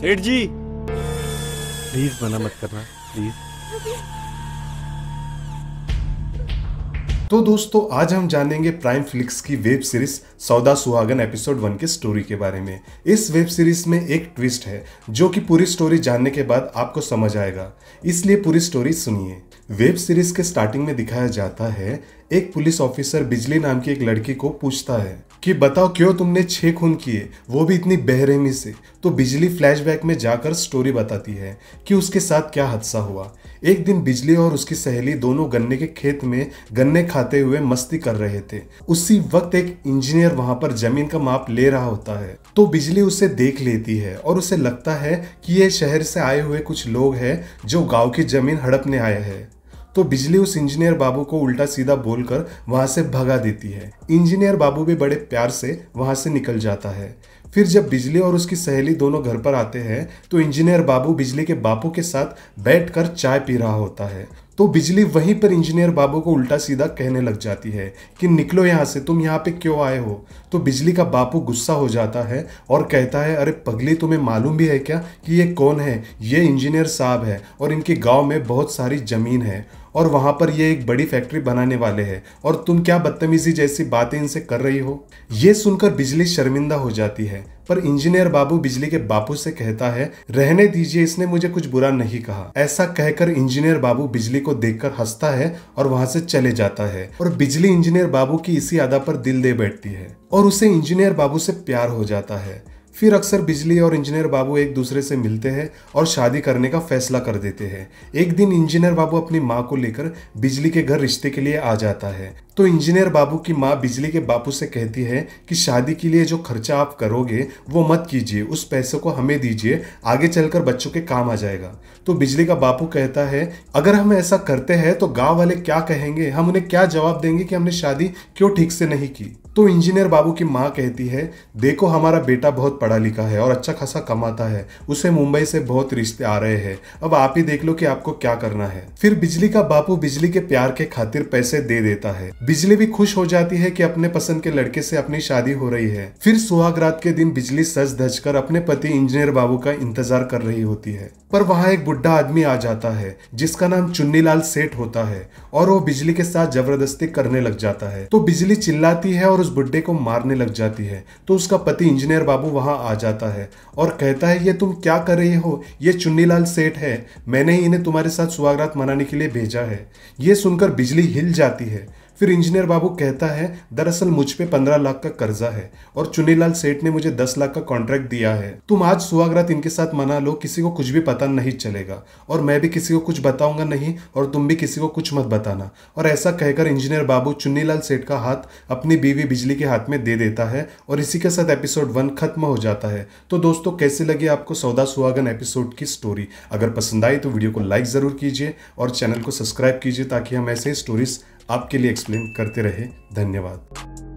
सेठ जी प्लीज मना मत करना प्लीज तो दोस्तों आज हम जानेंगे प्राइम फ्लिक्स की web series Sauda Suhagan episode one के स्टोरी के बारे में इस वेब सीरीज में एक ट्विस्ट है जो कि पूरी स्टोरी जानने के बाद आपको समझ आएगा इसलिए पूरी स्टोरी सुनिए वेब सीरीज के स्टार्टिंग में दिखाया जाता है एक पुलिस ऑफिसर बिजली नाम की एक लड़की को पूछता है कि बताओ क्यों तुमने छे खून किए वो भी इतनी बेहरहमी से तो बिजली फ्लैशबैक में जाकर स्टोरी बताती है कि उसके साथ क्या हादसा हुआ एक दिन बिजली और उसकी सहेली दोनों गन्ने के खेत में गन्ने खाते हुए मस्ती कर रहे थे उसी वक्त एक इंजीनियर वहां पर जमीन का माप ले रहा होता है तो बिजली उसे देख लेती है और उसे लगता है कि ये शहर से आए हुए कुछ लोग हैं जो गाँव की जमीन हड़पने आए हैं तो बिजली उस इंजीनियर बाबू को उल्टा सीधा बोलकर वहां से भगा देती है इंजीनियर बाबू भी बड़े प्यार से वहां से निकल जाता है फिर जब बिजली और उसकी सहेली दोनों घर पर आते हैं तो इंजीनियर बाबू बिजली के बापू के साथ बैठकर चाय पी रहा होता है तो बिजली वहीं पर इंजीनियर बाबू को उल्टा सीधा कहने लग जाती है कि निकलो यहाँ से तुम यहाँ पे क्यों आए हो तो बिजली का बापू गुस्सा हो जाता है और कहता है अरे पगली तुम्हें मालूम भी है क्या कि ये कौन है ये इंजीनियर साहब है और इनके गांव में बहुत सारी ज़मीन है और वहाँ पर ये एक बड़ी फैक्ट्री बनाने वाले हैं और तुम क्या बदतमीजी जैसी बातें इनसे कर रही हो ये सुनकर बिजली शर्मिंदा हो जाती है पर इंजीनियर बाबू बिजली के बापू से कहता है रहने दीजिए इसने मुझे कुछ बुरा नहीं कहा ऐसा कहकर इंजीनियर बाबू बिजली को कर हंसता है और वहां से चले जाता है और बिजली इंजीनियर बाबू की इसी अदा पर दिल दे बैठती है और उसे इंजीनियर बाबू से प्यार हो जाता है फिर अक्सर बिजली और इंजीनियर बाबू एक दूसरे से मिलते हैं और शादी करने का फैसला कर देते हैं एक दिन इंजीनियर बाबू अपनी माँ को लेकर बिजली के घर रिश्ते के लिए आ जाता है तो इंजीनियर बाबू की माँ बिजली के बापू से कहती है कि शादी के लिए जो खर्चा आप करोगे वो मत कीजिए उस पैसे को हमें दीजिए आगे चलकर बच्चों के काम आ जाएगा तो बिजली का बापू कहता है अगर हम ऐसा करते हैं तो गाँव वाले क्या कहेंगे हम उन्हें क्या जवाब देंगे कि हमने शादी क्यों ठीक से नहीं की तो इंजीनियर बाबू की माँ कहती है देखो हमारा बेटा बहुत पढ़ा लिखा है और अच्छा खासा कमाता है उसे मुंबई से बहुत रिश्ते आ रहे हैं अब आप ही देख लो कि आपको क्या करना है फिर बिजली का बापू बिजली के प्यार के खातिर पैसे दे देता है बिजली भी खुश हो जाती है कि अपने पसंद के लड़के से अपनी शादी हो रही है फिर सुहाग रात के दिन बिजली सज धज कर अपने पति इंजीनियर बाबू का इंतजार कर रही होती है पर वहाँ एक बुढ़ा आदमी आ जाता है जिसका नाम चुन्नीलाल सेठ होता है और वो बिजली के साथ जबरदस्ती करने लग जाता है तो बिजली चिल्लाती है और और उस बुड्ढे को मारने लग जाती है तो उसका पति इंजीनियर बाबू वहाँ आ जाता है और कहता है ये तुम क्या कर रहे हो ये चुन्नीलाल सेठ है मैंने ही इन्हें तुम्हारे साथ सुहागरात मनाने के लिए भेजा है ये सुनकर बिजली हिल जाती है फिर इंजीनियर बाबू कहता है दरअसल मुझ पे पंद्रह लाख का कर्जा है और चुनीलाल सेठ ने मुझे दस लाख का कॉन्ट्रैक्ट दिया है तुम आज सुहागरात इनके साथ मना लो किसी को कुछ भी पता नहीं चलेगा और मैं भी किसी को कुछ बताऊंगा नहीं और तुम भी किसी को कुछ मत बताना और ऐसा कहकर इंजीनियर बाबू चुन्नीलाल सेठ का हाथ अपनी बीवी बिजली के हाथ में दे देता है और इसी के साथ एपिसोड वन खत्म हो जाता है तो दोस्तों कैसे लगी आपको सौदा सुहागन एपिसोड की स्टोरी अगर पसंद आई तो वीडियो को लाइक ज़रूर कीजिए और चैनल को सब्सक्राइब कीजिए ताकि हम ऐसे स्टोरीज आपके लिए एक्सप्लेन करते रहे धन्यवाद